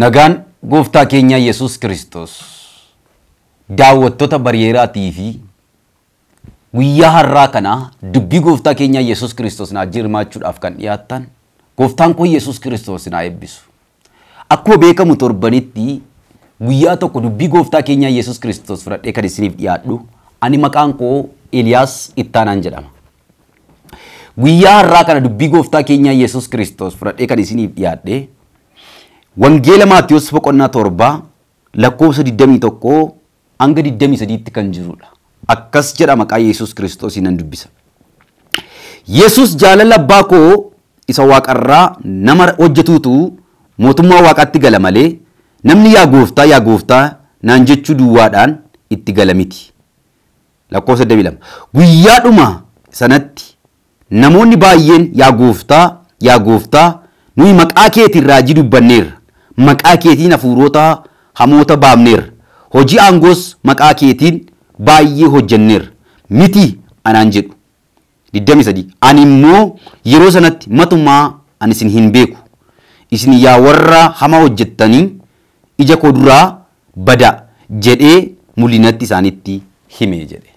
Nagaan gooftaa keenya Yesuus Kiristoos daawwattoota bariyeeraatii fi guyyaa har'aa kana dubbii gooftaa keenya Yesuus Kiristoos naa jirmaachuudhaaf kan dhiyaattan gooftaan kun Yesuus Kiristoos naa eebbisu. Akkuma beekamu torbanitti guyyaa tokko dubbii gooftaa keenya yesus Kiristoos fudhadhee kan isiniif dhiyaadhu ani maqaan koo Eliyaas Ittaanaan jedhama. Guyyaa har'aa kana dubbii gooftaa keenya yesus Kiristoos fudhadhee kan isiniif dhiyaadhe Wangeela Maatiyus boqonnaa torbaa lakkoofsa 21 hanga 23tti kan jirudha. Akkas jedha maqaa Yesuus Kiristoos nan dubbisa. Yesuus jaalala abbaa koo isa waaqarraa nama hojjetuutu mootummaa waaqaatti gala malee namni yaa gooftaa yaa gooftaa naan jechuu duwwaadhaan itti gala miti. Lakkoofsa 22. Guyyaadhuma sanatti namoonni baay'een yaa gooftaa yaa gooftaa nuyi maqaa keetiin raajii dubbanneerra. maqaa keetiin hafuurota hamoota baafneerra. Hojii aangoos maqaa keetiin baay'ee hojjenneerra. Miti anaan jedhu. 23. Ani immoo yeroo sanatti matumaa ani isin hin beeku. Isin yaa warra hamaa hojjettanii ija koo duraa bada jedhee mulinatti isaanitti himee jedhe.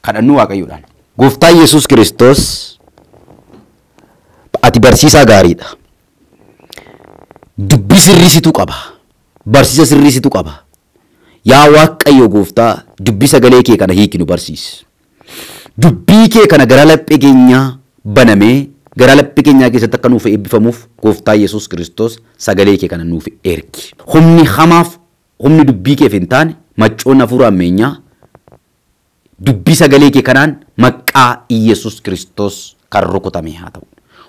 Kadhannuu Waaqayyoodhaan. Gooftaan Yesuus Kiristoos ati barsiisaa gaariidha. dubbii sirriisitu qaba. Barsiisa sirriisitu qaba. Yaa Waaqayyo gooftaa dubbii sagalee kee kana hiikinu nu barsiisi. Dubbii kee kana gara laphee keenyaa banamee gara laphee keenyaa keessatti akka nuuf eebbifamuuf gooftaa Yesuus Kiristoos sagalee kee kana nuuf ergi. Humni hamaaf humni dubbii keef hin taane maccoon hafuura ammeenyaa dubbii sagalee kee kanaan maqaa Yesuus Kiristoos kan rukutame haa ta'u.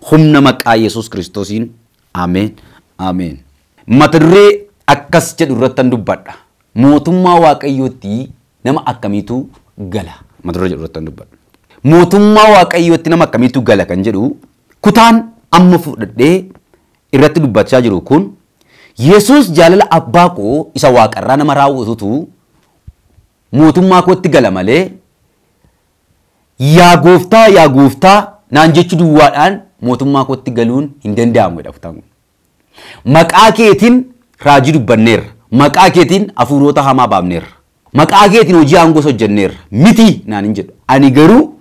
Humna maqaa Yesuus Kiristoosiin ameen. Ameen. Mataduree akkas jedhu irrattan dubbadha. Mootummaa Waaqayyootti nama akkamiitu gala? Mootummaa Waaqayyootti nama akkamiitu gala kan jedhu kutaan amma fudhadhee irratti dubbachaa jiru kun yesus jaalala abbaa koo isa waaqarraa nama raawwatutu mootummaa kootti gala malee yaa yaagooftaa naan jechu duwwaadhaan mootummaa kootti galuun hin danda'amu jedha Maqaa keetiin raajii dubbanneerra. Maqaa keetiin hafuurota hamaa baafneerra. Maqaa keetiin hojii aangoos hojjenneerra. mitii naan hin Ani garuu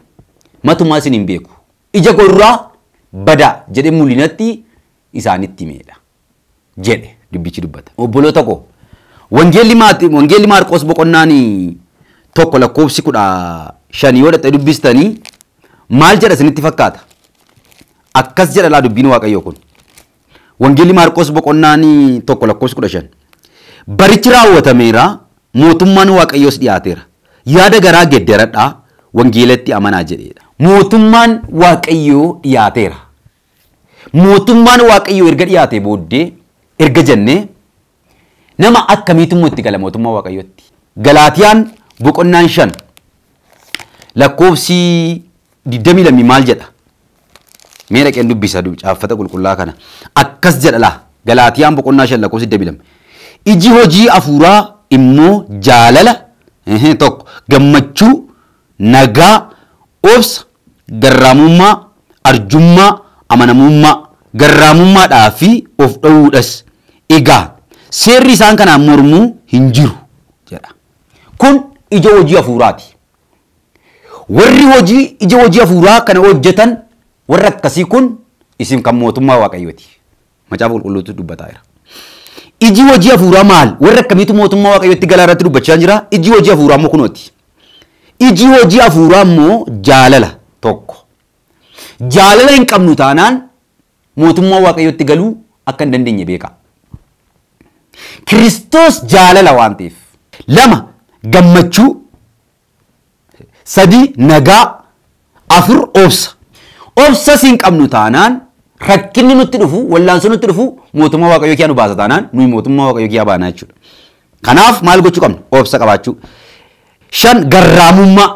matumaa isin hinbeeku. Ija qorraa bada jedhee mul'inatti isaanitti himedha. Jedhe dubbichi dubbata. Obboloota koo wangeelli maati wangeelli tokko lakkoobsi kudha shanii yoo dhaxee dubbistanii maal jedha isinitti fakkaata? Akkas jedha laa dubbiin waaqayyoo kun. Wangeelii Maarqos boqonnaan tokko kudha shan. Barichi raawwatameera mootummaan waaqayyoos dhiyaateera. Yaada garaa geddaradha wangeelatti amanaa jedheedha. Mootummaan waaqayyoo dhiyaateera. Mootummaan waaqayyoo erga dhiyaate booddee erga jennee nama akkamiitu immoo itti gala mootummaan waaqayyootti. Galaatiyaan boqonnaan shan lakkoofsi 22 maal jedha? mee dhaqeen dubbisa caaffata qulqullaa kana akkas jedhala galaatiyaan boqonnaa shan lakkoofsa 22 iji hojii afuuraa immoo jaalala tokko gammachuu nagaa obsa garraamummaa arjummaa amanamummaa garraamummaadhaa fi of dhowuudhas egaa seerri isaan kanaan mormuu hin jiru jedha kun ija hojii afuuraati warri hojii ija hojii afuuraa kana hojjetan Warra akkasii kun isin kan mootummaa waaqayyooti. Macaafa qulqulluutu dubbataa jira. Ijii hojii hafuuraa maal? Warri akkamiitu mootummaa waaqayyootti galaa irratti dubbachaa jira? Ijii hojii hafuuraa immoo kunooti. Iji hojii hafuuraa immoo jaalala tokko. Jaalala hin qabnu taanaan mootummaa waaqayyootti galuu akka hin dandeenye beekaa. Kiristoos jaalala waan ta'eef. Lama gammachuu. Sadi nagaa. Afur obsa. obsas hin qabnu taanaan rakkinni nutti dhufu wallaan nutti dhufu mootummaa waaqayyoo kiyya nu baasa taanaan nuyi mootummaa waaqayyoo kiyya baana jechuudha. Kanaaf maal gochuu qabna? Obsa qabaachuu. Shan garraamummaa.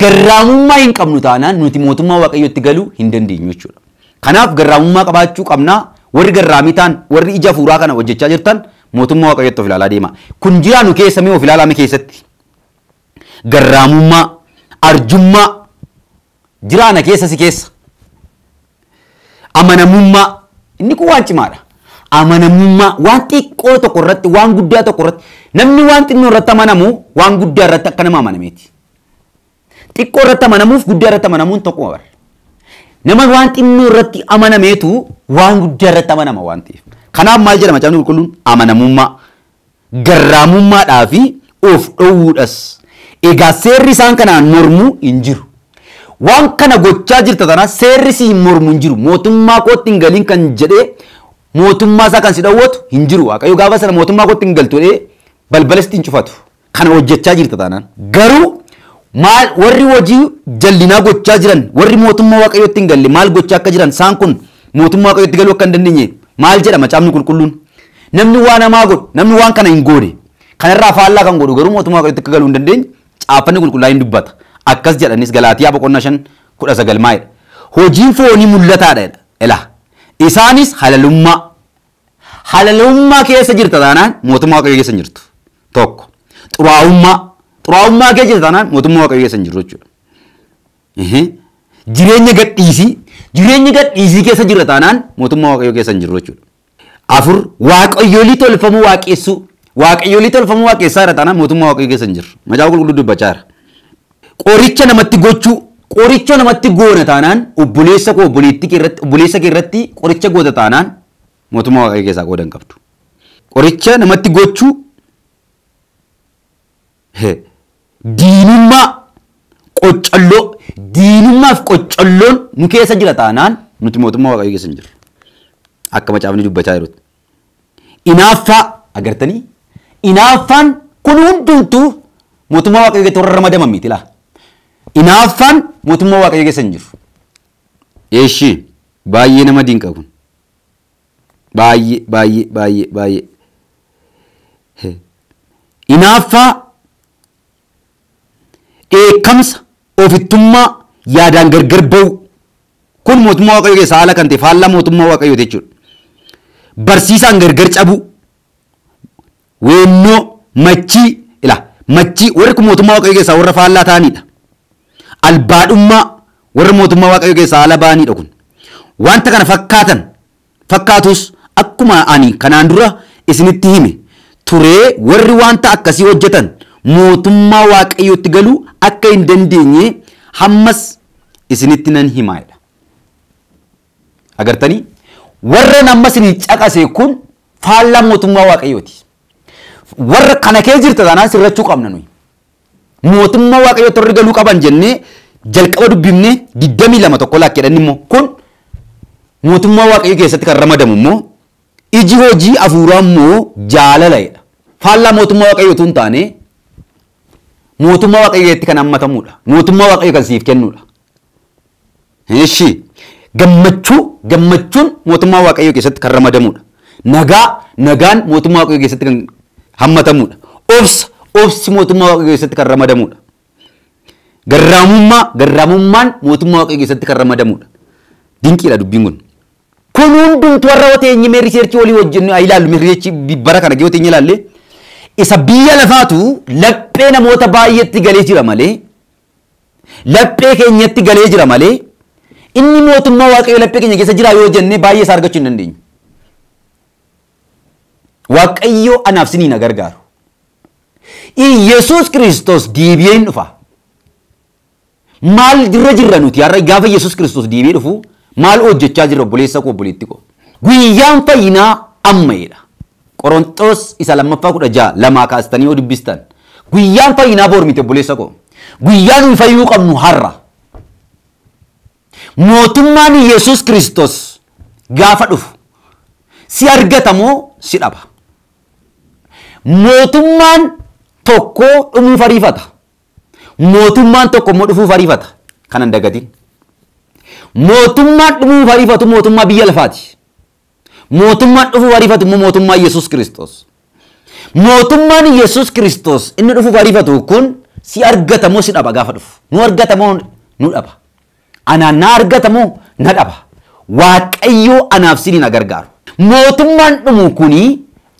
Garraamummaa hin qabnu taanaan nuti mootummaa waaqayyootti galuu hin dandeenyu jechuudha. Kanaaf garraamummaa qabaachuu qabnaa. Warri garraamii ta'an warri ija fuuraa kana hojjechaa jirtan mootummaa waaqayyootti of ilaalaa deema. Kun jiraannu keessa mee of ilaalame keessatti? Garraamummaa, arjummaa, jiraana keessa si keessa. Amanamummaa inni kun waan cimaadha. Amanamummaa waan xiqqoo tokko irratti waan guddaa tokko irratti namni waan xinnoo irratti amanamu waan guddaa irratti akka nama amanameeti. Xiqqoo irratti amanamuuf guddaa irratti amanamuun tokkuma bara. Nama waan xinnoo irratti amanameetu waan guddaa irratti amanama waan ta'eef. Kanaaf maal jedhama caafni qulqulluun amanamummaa garraamummaadhaa fi of dhoowwuudhas. Egaa seerri isaan kanaan mormuu hin jiru. waan kana gochaa jirta tana seerri si mormu hin jiru mootummaa kootti hin galiin kan jedhee mootummaa isaa kan si dhawwatu hin jiru waaqayyo gaafa sana mootummaa hin cufatu kana hojjechaa jirta taanaan garuu maal warri hojii jallinaa gochaa jiran warri mootummaa waaqayyootti hin galle maal gochaa akka jiran isaan kun mootummaa waaqayyootti galuu akka hin dandeenye maal qulqulluun namni namaa godhu namni waan kana hin goone kanarraa faallaa kan godhu garuu mootummaa waaqayyootti akka akkas jedhanis galaatiyaa boqonnaa shan kudha sagalmaa'edha. Hojiin foonii mul'ataadha ila. Isaanis halalummaa. Halalummaa keessa jirta taanaan mootummaa waaqayyoo keessa jirtu. Tokko. Xuraa'ummaa. Xuraa'ummaa keessa jirtu taanaan mootummaa waaqayyoo keessa hin jechuudha. Jireenya gadhiisii. Jireenya gadhiisii keessa jirta taanaan mootummaa waaqayyoo keessa hin jirtu jechuudha. Afur. Waaqayyoolii tolfamuu waaqessuu. Waaqayyoolii tolfamuu waaqessaa irra taanaan mootummaa waaqayyoo keessa hin jiru. Macaafa qulqulluu dubbachaara. qoricha namatti gochuu qoricha namatti goona taanaan obboleessa koo obboleessa kee irratti qoricha goota taanaan mootummaa waaqayyoo keessaa qoodan qabdu. Qoricha namatti gochuu diinummaa qoccalloo fi qoccalloon nu keessa jira taanaan nuti mootummaa waaqayyoo keessa hin jiru. Akka macaafni dubbachaa jirutti. Inaaffaa agartanii inaaffaan kun hundumtuu mootummaa waaqayyoo keessatti warra ramadaman miti laa. Inaaffaan mootummaa waaqayyo keessa hin jiru. Eeshii baay'ee nama dinqa kun. Baay'ee baay'ee baay'ee baay'ee. Inaaffaa eekamsa ofittummaa yaadaan gargar ba'u kun mootummaa waaqayyo keessa haala kan ta'e faallaa mootummaa waaqayyoo jechuudha. Barsiisaan gargar cabu weennoo machii ila machii warri kun mootummaa waaqayyo keessaa warra faallaa ta'anidha. albaadhummaa warra mootummaa waaqayyoo keessaa haala ba'aniidha kun. Wanta kana fakkaatan fakkaatus akkuma ani kanaan dura isinitti hime turee warri wanta akkasii hojjetan mootummaa waaqayyootti galuu akka hin dandeenye hammas isinitti nan himaadha. Agartanii warra namma isin caqase kun faallaa mootummaa waaqayyooti. Warra kana kee jirta taanaan sirrachuu qabna nuyi. mootummaa waaqayyoo torri galuu qaban jennee jalqaba dubbifnee 22 tokko laakkedhan immoo kun mootummaa waaqayyoo keessatti kan ramadamu immoo iji hojii hafuuraa moo jaalaladha. Faallaa mootummaa waaqayyoo tun taane mootummaa waaqayyootti kan hammatamudha. Mootummaa waaqayyoo kan siif kennudha. Eeshi gammachuu gammachuun mootummaa waaqayyoo keessatti kan ramadamudha. Nagaa nagaan mootummaa waaqayyoo keessatti kan hammatamudha. Obsa obsi mootummaa waaqa keessatti kan ramadamuudha. Garraamummaa garraamummaan mootummaa waaqa keessatti kan ramadamuudha. Dinqiidha dubbiin kun. Kun hundumtu warra wateenyi mee riseerchii walii wajjin ilaallu mee riseerchii bara kana yoo teenye ilaalle isa biyya lafaatu laphee namoota baay'eetti galee jira malee laphee keenyatti galee jira malee inni mootummaa waaqayyoo laphee keenya keessa jira yoo jennee baay'ee isaa argachuu hin dandeenyu. Waaqayyoo anaaf siniin gargaaru. in Yesuus Kiristoos diibiin dhufa. Maal irra jirra nuti har'a gaafa Yesuus Kiristoos diibii dhufu maal hojjechaa jirra obboleessa koo obboleetti koo. Guyyaan fayyinaa ammayedha. Qorontoos isa lammaffaa kudha jaha lamaa kaastanii yoo dubbistan. Guyyaan fayyinaa boor miti obboleessa Guyyaan hin fayyuu qabnu har'a. Mootummaan Yesuus Kiristoos gaafa dhufu si argatamoo si dhaba. Mootummaan tokko dhumuuf ariifata. Mootummaan tokko immoo dhufuuf ariifata. Kanan dagatiin. Mootummaan dhumuuf ariifatu mootummaa biyya lafaati. Mootummaan dhufuuf ariifatu immoo mootummaa Yesuus Kiristoos. Mootummaan yesus Kiristoos inni dhufuuf ariifatu kun si argatamoo si dhaba gaafa dhufu. Nu argatamoo nu dhabaa Anaan na argatamoo na dhabaa Waaqayyoo anaaf siniin gargaaru. Mootummaan dhumu kuni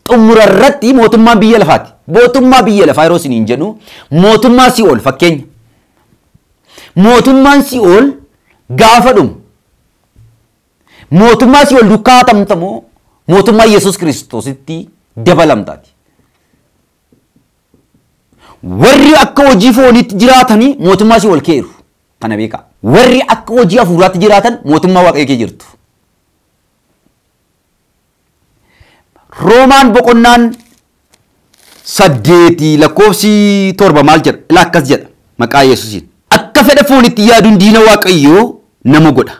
xumurarratti mootummaan biyya lafaati. mootummaa biyya lafaa yeroo isiniin jedhu mootummaa si'ool fakkeenya. Mootummaan si'ool gaafa dhumu mootummaa si'ool dukkaatamtamoo mootummaa Yesuus Kiristoositti dabalamtaati. Warri akka hojii fooniitti jiraatanii mootummaa ol keeru kana beekaa. Warri akka hojii hafuuraatti jiraatan mootummaa waaqayyoo kee jirtu. Roomaan boqonnaan saddeeti lakkoofsi torba maal jedha ila akkas jedha maqaa yesusin. Akka fedha foonitti yaaduun diina waaqayyoo nama godha.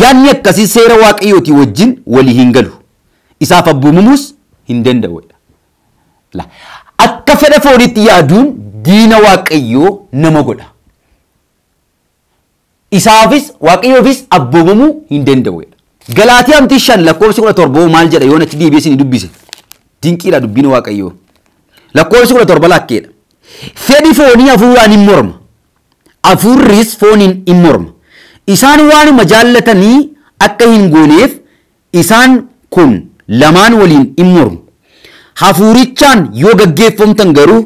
Yaadni akkasii seera waaqayyooti wajjin walii hin galu. Isaaf abboomamuus hin danda'udha. Akka fedha foonitti yaaduun diina waaqayyoo nama godha. Isaafis waaqayyoofis abboomamuu hin danda'udha. Galaatii shan lakkoofsi kudha torboo maal jedha yoon achi deebi'ee isin dubbise. Dinqiidha dubbiin waaqayyoo. lakkoofsi kudha torba lakkeedha. Fedhi foonii hafuuraan hin morma. Hafuurris fooniin hin morma. Isaan waanuma jaallatanii akka hin gooneef isaan kun lamaan waliin hin hafurichaan yoo gaggeeffamtan garuu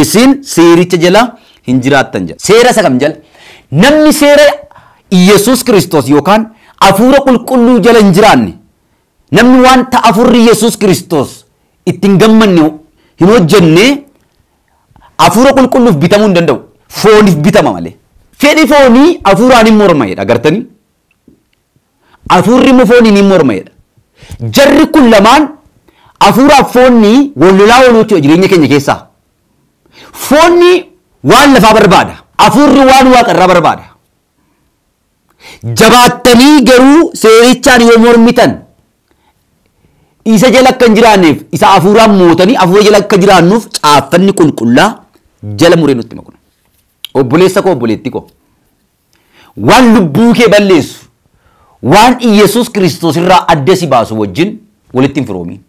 isin seericha jala hin jiraattan jala. Seera isa jala? Namni seera Yesus Kiristoos yookaan hafuura qulqulluu jala hin jiraanne namni wanta hafuurri Yesus Kiristoos ittiin gammanne hin hojjennee hafuura qulqulluuf bitamuu hin danda'u. Fooniif bitama malee. Fedhi foonii hafuuraan hin morma'edha agartanii. Hafuurri immoo fooniin hin morma'edha. Jarri kun lamaan foonii foonni wallolaa ooluu jechuudha jireenya keenya keessaa. Foonni waan lafaa barbaada. Hafuurri waan waaqarraa barbaada. Jabaattanii garuu seerichaan yoo mormitan isa jala akka hin jiraanneef isa hafuuraan mootanii hafuura jala akka jiraannuuf caaffanni qulqullaa jala muree nutti makuna. Obboleessa koo obboleetti koo waan lubbuu kee balleessu waan Iyyasuus Kiristoos irraa adda si baasu wajjin walitti hin firoomiin.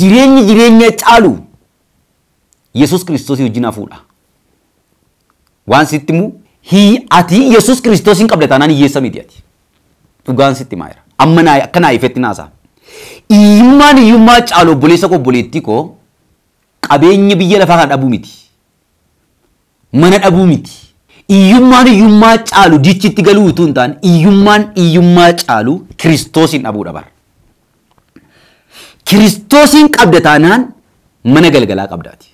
Jireenyi jireenya caalu Iyyasuus Kiristoos wajjin hafuudha. Waan sitti mu ati Iyyasuus Kiristoos qabda taanaan hiyyeessa miti ati. Dhugaan sitti maayira. Amma akkanaa ifetti naasa'a. Iyyummaan hiyyummaa caalu obboleessa koo obboleettii koo qabeenya biyya lafaa kana dhabuu miti. Mana dhabuu miti. Iyyummaan hiyyummaa caalu dichitti galuu utuu hin taane hiyyummaa caalu kiristoosiin dhabuu dhabar. Kiristoosiin qabda taanaan mana galgalaa qabdaati.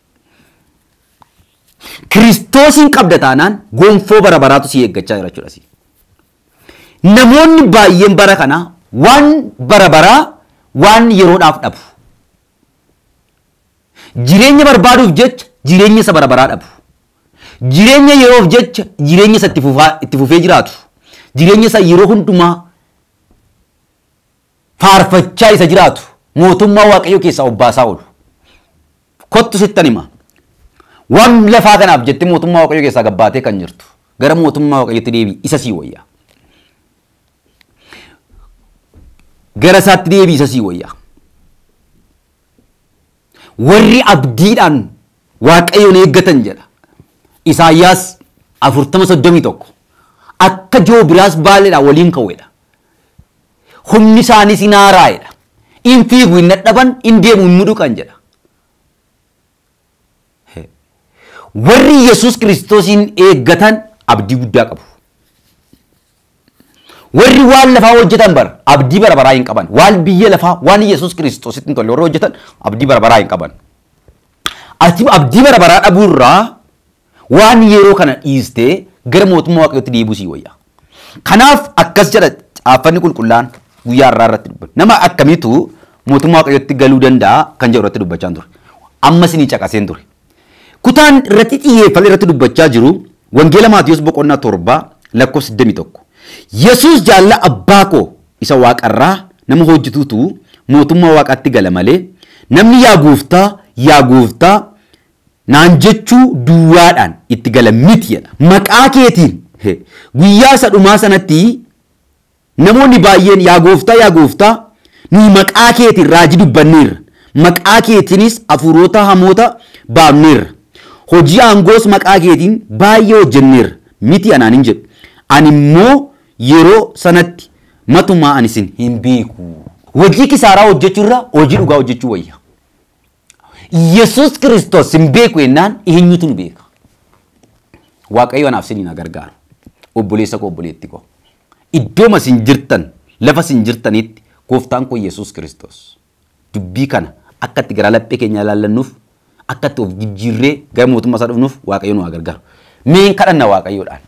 Kiristoosiin qabda taanaan gonfoo bara baraatu si eeggachaa jira jechuudha. Namoonni baay'een bara kana waan bara baraa waan yeroodhaaf dhabu. Jireenya barbaaduuf jecha jireenya isa barabaraa dhabu. Jireenya yeroof jecha jireenya isa itti fufee jiraatu. Jireenya isa yeroo hundumaa faarfachaa isa jiraatu. Mootummaa Waaqayyoo keessaa obbaasaa oolu. Kottu sittan hima. Waan lafaa kanaaf jettee mootummaa waaqayyo keessaa gabbaatee kan jirtu. Gara mootummaa Waaqayyootti Isa sii wayyaa. gara isaatti deebisasii wayyaa. Warri abdiidhaan waaqayyoon eeggatan jedha. Isaayyaas afurtama soddomii tokko akka joobiraas baaleedha waliin ka'eedha. Humni isaaniis hin haaraa'edha. In fiigu hin dadhaban, in deemu hin muduqan jedha. Warri Yesuus Kiristoosiin eeggatan abdii guddaa qabu. warri waan lafaa hojjetan bara abdii bara baraa hin qaban waan biyya lafaa waan yesus kiristoositti hin tolle warri hojjetan abdii bara baraa hin qaban. Abdii bara baraa dhabuu irraa waan yeroo kana dhiistee gara mootummaa waaqayyootti deebuu sii wayya. Kanaaf akkas jedha dhaabbanni qulqullaan guyyaa irraa irratti dubbatu. Nama akkamitu mootummaa waaqayyootti galuu danda'a kan jedhu irratti dubbachaa ture. Amma sinii caqaseen ture. Kutaan irratti xiyyeeffale irratti dubbachaa jiru wangeela Maatiyoos boqonnaa torba lakkoofsa Yesus jaalla abbaa koo isa waaqarraa nama hojjetutu mootummaa waaqaatti gala malee namni yaa guuftaa yaa naan jechuu duwwaadhaan itti gala miti jedha. Maqaa keetiin guyyaa isa dhumaa sanatti namoonni baay'een yaa yaagooftaa yaa nuyi maqaa keetiin raajii dubbanneerra. Maqaa keetiinis hafuurota hamoota baafneerra. Hojii aangoos maqaa keetiin baay'ee hojjenneerra. Miti anaan immoo yeroo sanatti matumaa an isin hin beeku. Hojii kisaaraa hojjechuu irra hojii dhugaa hojjechuu wayya. Yesuus Kiristoos hin beeku jennaan eenyutu nu beeka. Waaqayyo anaaf sinii na gargaaru. Obboleessa koo obboleetti koo. Iddoo masin jirtan lafa sin jirtanitti gooftaan koo Yesuus Kiristoos. Dubbii kana akka itti garaa laphee keenya ilaallannuuf akka itti of jijjiirree gara mootummaa isaa dhufnuuf Waaqayyo nu haa gargaaru. Mee kadhanna Waaqayyoodhaan.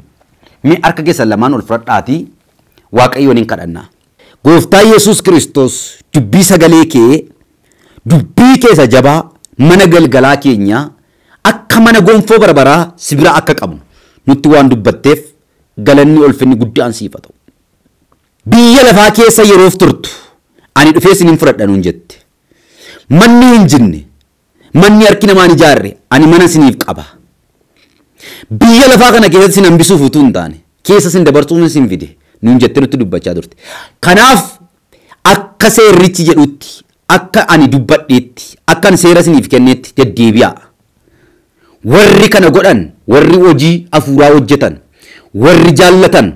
Mee harka keessan lamaan ol fudhadhaatii waaqayyoon hin kadhannaa. Gooftaa Yesuus Kiristoos dubbii sagalee kee dubbii keessa jabaa mana galgalaa keenyaa akka mana gonfoo barbaraa sibira akka qabnu nutti waan dubbatteef galanni olfinni guddaan siifa ta'u. Biyya lafaa keessa yeroof turtu ani dhufee isin hin nuun jette. Manni hin jinne manni harki namaan ijaarre ani mana isiniif qaba. biyya lafaa kana keessatti sin hambisuuf utuu hin taane keessa sin dabarsuun sin nuun jettee nutti dubbachaa Kanaaf akka seerrichi jedhutti akka ani dubbadheetti akka ani seera siniif kennetti deddeebi'aa. Warri kana godhan warri hojii hafuuraa hojjetan warri jaallatan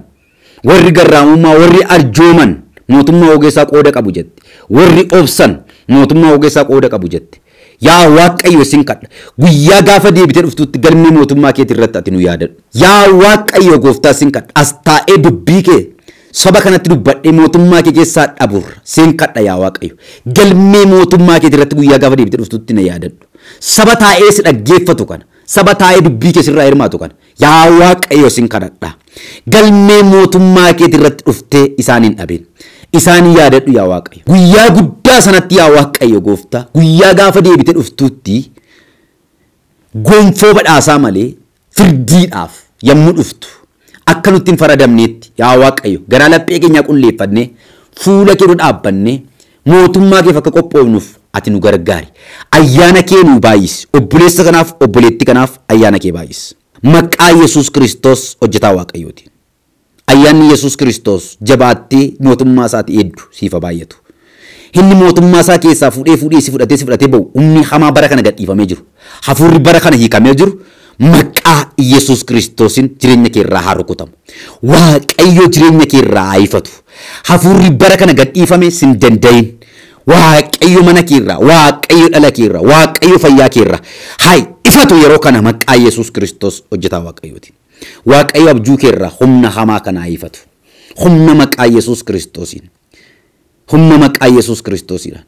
warri garraamummaa warri arjooman mootummaa ogeessaa qooda qabu jette warri obsan mootummaa ogeessaa qooda qabu Yaa Waaqayyo isin kadha. Guyyaa gaafa deebitee dhuftutti galmee mootummaa keetii irratti ati nu yaadadhu. Yaa Waaqayyo gooftaa isin kadha. As taa'ee dubbii kee saba kanatti dubbadhee mootummaa kee keessaa dhaburra. Isin kadha yaa Waaqayyo. Galmee mootummaa keetii irratti guyyaa gaafa deebitee dhuftutti na yaadadhu. Saba taa'ee si dhaggeeffatu kana. Saba taa'ee dubbii kee irraa hirmaatu kana. Yaa Waaqayyo isin kadhadha. Galmee mootummaa keetii irratti dhuftee isaan hin dhabin. isaanii yaadadhu yaa Waaqayyo. Guyyaa guddaa sanatti yaa Waaqayyo gooftaa guyyaa gaafa deebite dhuftutti gonfoo badhaasaa malee firdiidhaaf yommu dhuftu akka nutti hin faradamneetti yaa Waaqayyo garaa laphee keenyaa qulleeffannee fuula kee dura mootummaa keef akka qophoofnuuf ati nu gargaari. Ayyaana kee nu baay'isi. Obboleessa kanaaf obboleetti kanaaf ayyaana kee baay'isi. Maqaa Yesuus Kiristoos hojjetaa Waaqayyooti. ayyaanni Yesuus Kiristoos jabaattee mootummaa isaati hedduu siifa baay'atu. Inni mootummaa isaa keessaa fuudhee fuudhee si fudhatee si fudhatee bahu humni hamaa bara kana gadhiifamee jiru. Hafuurri bara kana hiikamee jiru maqaa Yesuus Kiristoosiin jireenya kee irraa haa rukutamu. Waaqayyo jireenya kee irraa haa ifatu. Hafuurri bara kana gadhiifame sin danda'in. Waaqayyo mana kee irraa, Waaqayyo dhala kee irraa, Waaqayyo fayyaa kee irraa haa ifatu yeroo kana maqaa Yesuus Kiristoos hojjetaa Waaqayyooti. waaqayyo abjuu keerraa humna hamaa kana ifatu humna maqaa Yesuus Kiristoosiin humna maqaa Yesuus Kiristoosiidhaan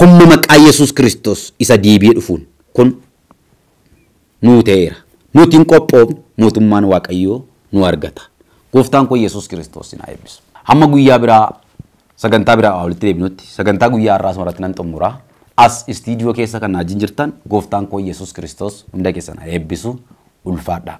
humna maqaa Yesuus Kiristoos isa diibii dhufuun kun nuu ta'eera. Nuti hin qophoofne mootummaan Waaqayyoo nu argata. Gooftaan kun Yesuus Kiristoos na eebbisu. Hamma guyyaa biraa sagantaa biraa walitti deebinutti sagantaa guyyaa har'aas maratti nan xumuraa. As istiidiyoo keessa kan na wajjin jirtan gooftaan kun Yesuus Kiristoos hunda keessa na eebbisu. ulfaɗa.